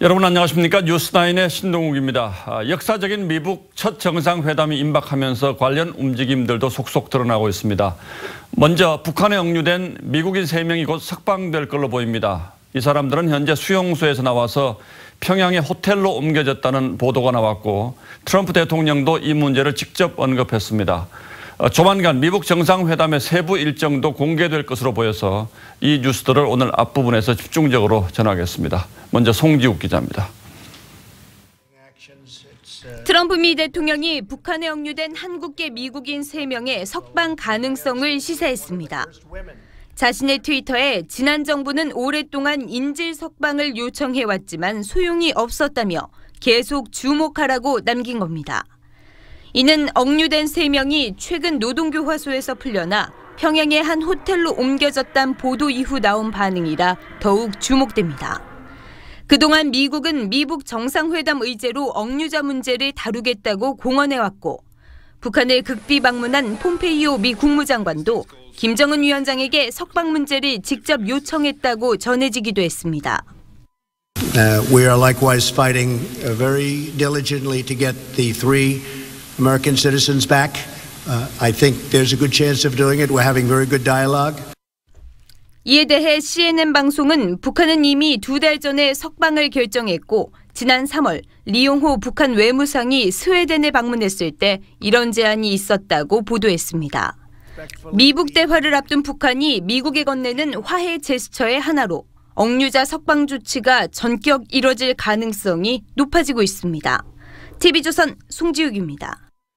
여러분 안녕하십니까 뉴스나인의 신동욱입니다. 아, 역사적인 미북 첫 정상회담이 임박하면서 관련 움직임들도 속속 드러나고 있습니다. 먼저 북한에 억류된 미국인 3명이 곧 석방될 걸로 보입니다. 이 사람들은 현재 수용소에서 나와서 평양의 호텔로 옮겨졌다는 보도가 나왔고 트럼프 대통령도 이 문제를 직접 언급했습니다. 어, 조만간 미국 정상회담의 세부 일정도 공개될 것으로 보여서 이 뉴스들을 오늘 앞부분에서 집중적으로 전하겠습니다. 먼저 송지욱 기자입니다. 트럼프 미 대통령이 북한에 억류된 한국계 미국인 3명의 석방 가능성을 시사했습니다. 자신의 트위터에 지난 정부는 오랫동안 인질 석방을 요청해왔지만 소용이 없었다며 계속 주목하라고 남긴 겁니다. 이는 억류된 3명이 최근 노동교화소에서 풀려나 평양의 한 호텔로 옮겨졌단 보도 이후 나온 반응이라 더욱 주목됩니다. 그동안 미국은 미북 정상회담 의제로 억류자 문제를 다루겠다고 공언해왔고 북한을 극비 방문한 폼페이오 미 국무장관도 김정은 위원장에게 석방 문제를 직접 요청했다고 전해지기도 했습니다. Uh, we are likewise fighting uh, very diligently to get the three American citizens back. Uh, I think there's a good chance of doing it. We're having very good dialogue. 이에 대해 CNN 방송은 북한은 이미 두 달 전에 석방을 결정했고 지난 3월 리용호 북한 외무상이 스웨덴에 방문했을 때 이런 제안이 있었다고 보도했습니다. 미국 대화를 앞둔 북한이 미국에 건네는 화해 제스처의 하나로 억류자 석방 조치가 전격 이뤄질 가능성이 높아지고 있습니다. TV조선 송지욱입니다.